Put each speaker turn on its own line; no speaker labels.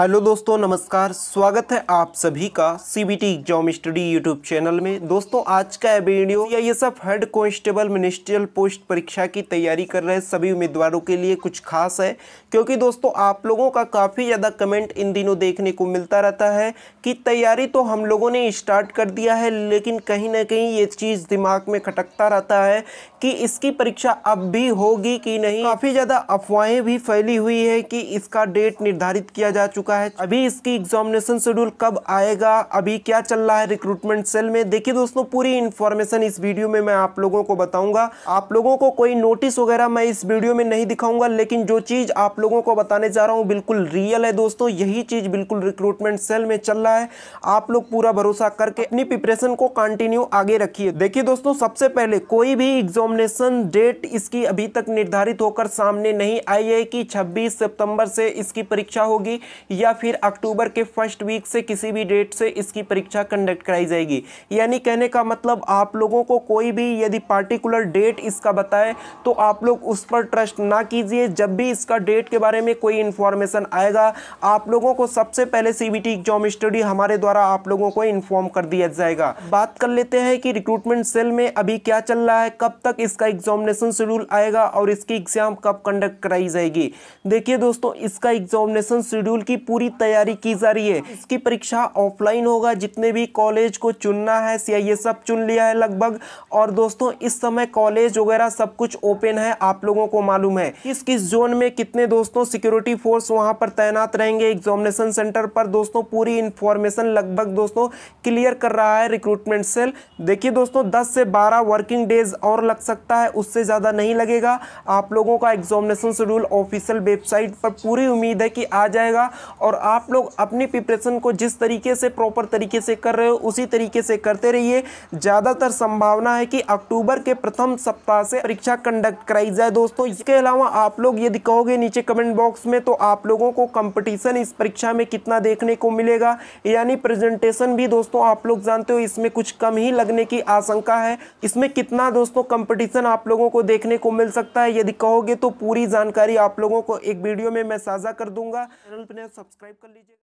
hello दोस्तों नमस्कार स्वागत है आप सभी का CBT exam study YouTube channel में दोस्तों आज का वीडियो या ये सब हेड कांस्टेबल मिनिस्ट्रियल पोस्ट परीक्षा की तैयारी कर रहे सभी उम्मीदवारों के लिए कुछ खास है क्योंकि दोस्तों आप लोगों का काफ़ी ज़्यादा कमेंट इन दिनों देखने को मिलता रहता है कि तैयारी तो हम लोगों ने स्टार्ट कर दिया है लेकिन कहीं ना कहीं ये चीज़ दिमाग में खटकता रहता है कि इसकी परीक्षा अब भी होगी कि नहीं काफ़ी ज़्यादा अफवाहें भी फैली हुई है कि इसका डेट निर्धारित किया जा चुका चुका है अभी इसकी एग्जामिनेशन शेड्यूल कब आएगा अभी क्या चल रहा है रिक्रूटमेंट सेल में देखिए दोस्तों पूरी इन्फॉर्मेशन इस वीडियो में मैं आप लोगों को बताऊंगा आप लोगों को कोई नोटिस वगैरह मैं इस वीडियो में नहीं दिखाऊंगा लेकिन जो चीज़ आप लोगों को बताने जा रहा हूँ बिल्कुल रियल है दोस्तों यही चीज़ बिल्कुल रिक्रूटमेंट सेल में चल रहा है आप लोग पूरा भरोसा करके अपनी प्रिपरेशन को कंटिन्यू आगे रखिए देखिए दोस्तों सबसे पहले कोई भी एग्जामिनेशन डेट इसकी अभी तक निर्धारित होकर सामने नहीं आई है कि 26 सितंबर से इसकी परीक्षा होगी या फिर अक्टूबर के फर्स्ट वीक से किसी भी डेट से इसकी परीक्षा कंडक्ट कराई जाएगी यानी कहने का मतलब आप लोगों को कोई भी यदि पार्टिकुलर डेट इसका बताए तो आप लोग उस पर ट्रस्ट ना कीजिए जब भी इसका डेट के बारे में कोई इन्फॉर्मेशन आएगा आप लोगों को सबसे पहले सी एग्जाम स्टडी हमारे द्वारा आप लोगों को इन्फॉर्म कर दिया जाएगा बात कर लेते हैं कि रिक्रूटमेंट सेल में अभी क्या चल रहा है कब तक इसका एग्जामिनेशन शेड्यूल आएगा और इसकी एग्जाम कब कंडक्ट कराई जाएगी देखिए दोस्तों इसका एग्जामिनेशन शेड्यूल की की पूरी तैयारी की जा रही है इसकी परीक्षा ऑफलाइन होगा जितने भी कॉलेज को चुनना है ये e सब चुन लिया है लगभग और दोस्तों इस समय कॉलेज वगैरह सब कुछ ओपन है आप लोगों को मालूम है किस किस जोन में कितने दोस्तों सिक्योरिटी फोर्स वहां पर तैनात रहेंगे एग्जामिनेशन सेंटर पर दोस्तों पूरी इंफॉर्मेशन लगभग दोस्तों क्लियर कर रहा है रिक्रूटमेंट सेल देखिए दोस्तों दस से बारह वर्किंग डेज और लग सकता है उससे ज़्यादा नहीं लगेगा आप लोगों का एग्जामिनेशन शेड्यूल ऑफिशियल वेबसाइट पर पूरी उम्मीद है कि आ जाएगा और आप लोग अपनी प्रिपरेशन को जिस तरीके से प्रॉपर तरीके से कर रहे हो उसी तरीके से करते रहिए ज़्यादातर संभावना है कि अक्टूबर के प्रथम सप्ताह से परीक्षा कंडक्ट कराई जाए दोस्तों इसके अलावा आप लोग यदि कहोगे नीचे कमेंट बॉक्स में तो आप लोगों को कंपटीशन इस परीक्षा में कितना देखने को मिलेगा यानी प्रेजेंटेशन भी दोस्तों आप लोग जानते हो इसमें कुछ कम ही लगने की आशंका है इसमें कितना दोस्तों कंपटीशन आप लोगों को देखने को मिल सकता है यदि कहोगे तो पूरी जानकारी आप लोगों को एक वीडियो में मैं साझा कर दूंगा सब्सक्राइब कर लीजिए